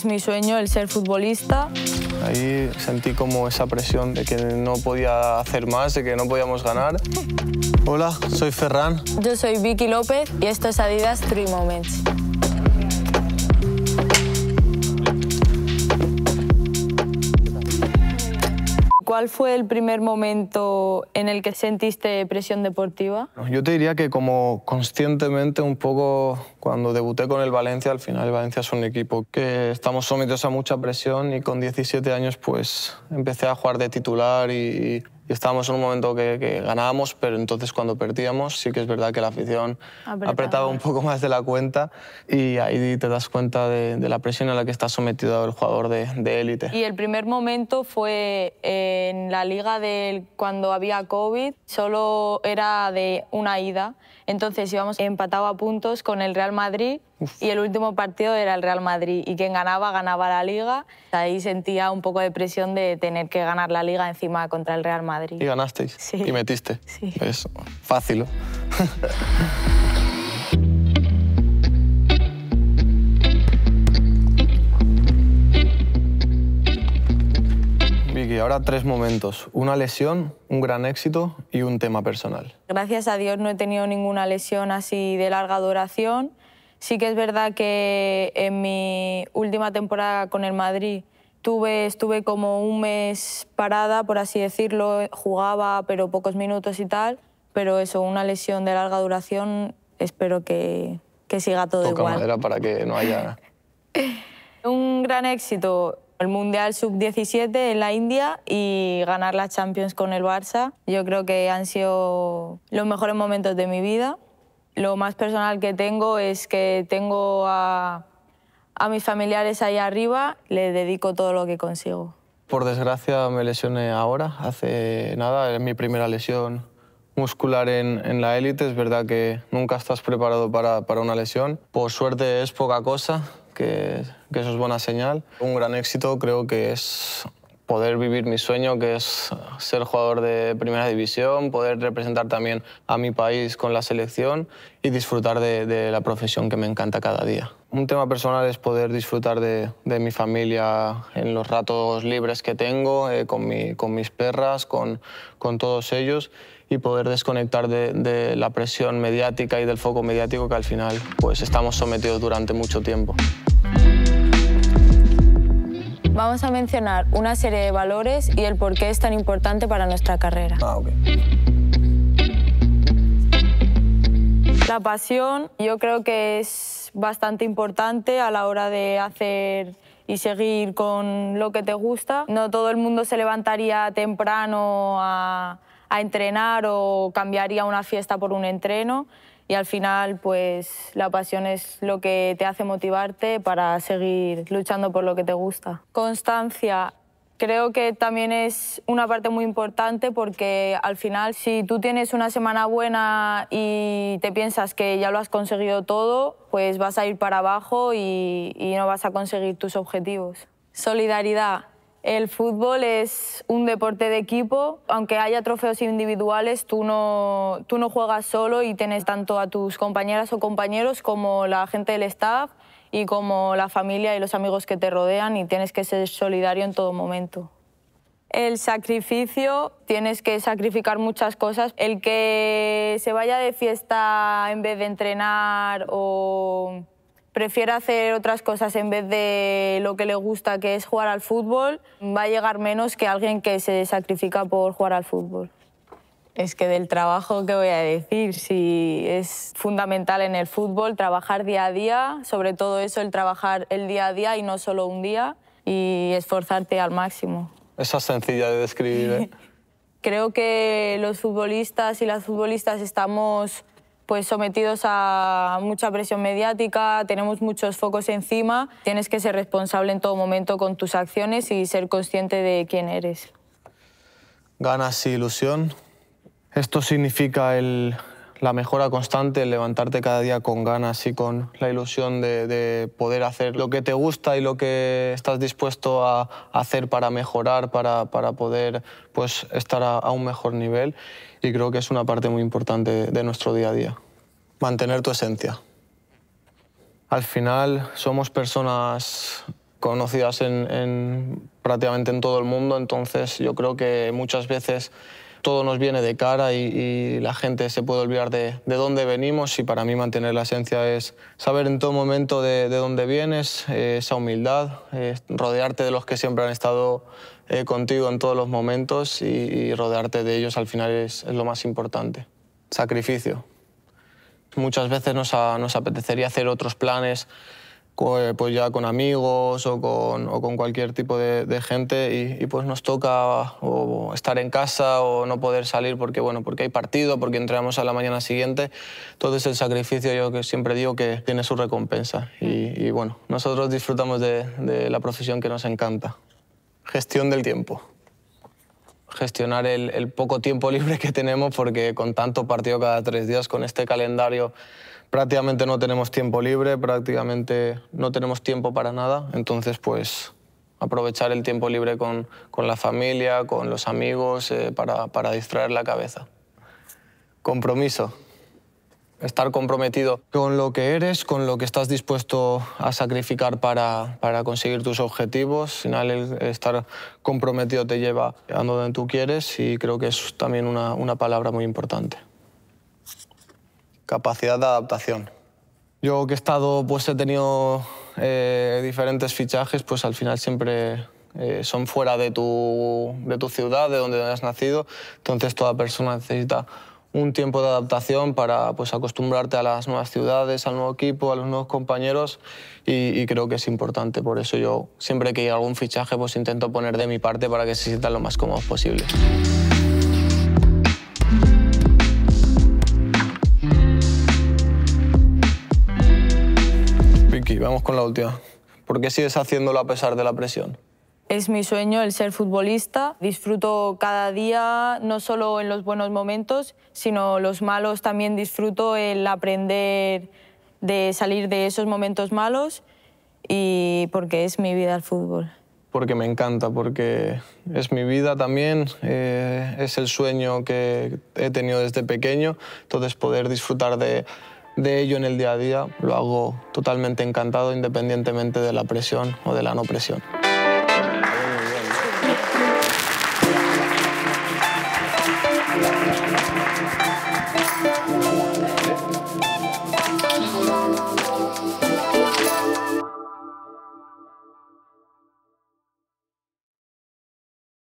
es mi sueño el ser futbolista. Ahí sentí como esa presión de que no podía hacer más, de que no podíamos ganar. Hola, soy Ferran. Yo soy Vicky López y esto es Adidas Three Moments. cuál fue el primer momento en el que sentiste presión deportiva? Yo te diría que como conscientemente un poco cuando debuté con el Valencia, al final el Valencia es un equipo que estamos sometidos a mucha presión y con 17 años pues empecé a jugar de titular y, estábamos en un momento que, ganábamos, pero entonces cuando perdíamos sí que es verdad que la afición apretaba, un poco más de la cuenta y ahí te das cuenta de, la presión a la que está sometido el jugador de élite. y el primer momento fue en la liga del, cuando había COVID, solo era de una ida entonces íbamos empatado a puntos con el Real Madrid y el último partido era el Real Madrid y quien ganaba ganaba la liga. Ahí sentía un poco de presión de tener que ganar la liga encima contra el Real Madrid. Y ganasteis. Sí. Y metiste. Sí. Eso. Fácil. tres momentos, una lesión, un gran éxito y un tema personal. Gracias a Dios no he tenido ninguna lesión así de larga duración. Sí que es verdad que en mi última temporada con el Madrid tuve, estuve como un mes parada, por así decirlo, jugaba pero pocos minutos y tal, pero eso, una lesión de larga duración, espero que, que siga todo Toca igual. madera para que no haya... un gran éxito, el Mundial Sub-17 en la India y ganar la Champions con el Barça. Yo creo que han sido los mejores momentos de mi vida. Lo más personal que tengo es que tengo a, mis familiares ahí arriba, le dedico todo lo que consigo. Por desgracia me lesioné ahora, hace nada, es mi primera lesión muscular en, la élite, es verdad que nunca estás preparado para, para una lesión. Por suerte es poca cosa, que, eso es buena señal. Un gran éxito creo que es poder vivir mi sueño, que es ser jugador de primera división, poder representar también a mi país con la selección y disfrutar de, la profesión que me encanta cada día. Un tema personal es poder disfrutar de, mi familia en los ratos libres que tengo, eh, con, mi, con, mis perras, con, con, todos ellos y poder desconectar de, de la presión mediática y del foco mediático que al final pues, estamos sometidos durante mucho tiempo. Vamos a mencionar una serie de valores y el por qué es tan importante para nuestra carrera. Ah, la pasión yo creo que es bastante importante a la hora de hacer y seguir con lo que te gusta. No todo el mundo se levantaría temprano a, a entrenar o cambiaría una fiesta por un entreno y al final pues la pasión es lo que te hace motivarte para seguir luchando por lo que te gusta. Constancia. Creo que también es una parte muy importante porque al final si tú tienes una semana buena y te piensas que ya lo has conseguido todo, pues vas a ir para abajo y, y no vas a conseguir tus objetivos. Solidaridad el fútbol es un deporte de equipo. Aunque haya trofeos individuales, tú no, tú no juegas solo y tienes tanto a tus compañeras o compañeros como la gente del staff y como la familia y los amigos que te rodean y tienes que ser solidario en todo momento. El sacrificio, tienes que sacrificar muchas cosas. El que se vaya de fiesta en vez de entrenar o prefiere hacer otras cosas en vez de lo que le gusta, que es jugar al fútbol, va a llegar menos que alguien que se sacrifica por jugar al fútbol. Es que del trabajo, ¿qué voy a decir? Si es fundamental en el fútbol trabajar día a día, sobre todo eso, el trabajar el día a día y no solo un día, y esforzarte al máximo. Esa es sencilla de describir. ¿eh? Creo que los futbolistas y las futbolistas estamos pues sometidos a mucha presión mediática, tenemos muchos focos encima, tienes que ser responsable en todo momento con tus acciones y ser consciente de quién eres. Ganas y e ilusión. Esto significa el la mejora constante, levantarte cada día con ganas y con la ilusión de, poder hacer lo que te gusta y lo que estás dispuesto a hacer para mejorar, para, poder pues, estar a, un mejor nivel. Y creo que es una parte muy importante de nuestro día a día. Mantener tu esencia. Al final somos personas conocidas en, prácticamente en todo el mundo, entonces yo creo que muchas veces todo nos viene de cara y, la gente se puede olvidar de, dónde venimos y para mí mantener la esencia es saber en todo momento de, dónde vienes, eh, esa humildad, eh, rodearte de los que siempre han estado eh, contigo en todos los momentos y, rodearte de ellos al final es, lo más importante. Sacrificio. Muchas veces nos, nos apetecería hacer otros planes eh, pues ya con amigos o con, cualquier tipo de, gente y, pues nos toca estar en casa o no poder salir porque, bueno, porque hay partido, porque entramos a la mañana siguiente. todo es el sacrificio yo que siempre digo que tiene su recompensa y, bueno, nosotros disfrutamos de la profesión que nos encanta. Gestión del tiempo gestionar el, poco tiempo libre que tenemos, porque con tanto partido cada tres días, con este calendario, prácticamente no tenemos tiempo libre, prácticamente no tenemos tiempo para nada. Entonces, pues aprovechar el tiempo libre con, la familia, con los amigos, eh, para, para distraer la cabeza. Compromiso estar comprometido con lo que eres, con lo que estás dispuesto a sacrificar para, para conseguir tus objetivos. Al final, estar comprometido te lleva a donde tú quieres y creo que es también una, una palabra muy importante. Capacidad de adaptación. Yo que he estado, pues he tenido eh, diferentes fichajes, pues al final siempre eh, son fuera de tu, de tu ciudad, de donde has nacido. Entonces toda persona necesita un tiempo de adaptación para pues, acostumbrarte a las nuevas ciudades, al nuevo equipo, a los nuevos compañeros y, creo que es importante. Por eso yo siempre que hay algún fichaje pues intento poner de mi parte para que se sientan lo más cómodos posible. Vicky, vamos con la última. ¿Por qué sigues haciéndolo a pesar de la presión? Es mi sueño el ser futbolista. Disfruto cada día, no solo en los buenos momentos, sino los malos también disfruto el aprender de salir de esos momentos malos y porque es mi vida el fútbol. Porque me encanta, porque es mi vida también, eh, es el sueño que he tenido desde pequeño, entonces poder disfrutar de ello en el día a día lo hago totalmente encantado independientemente de la presión o de la no presión.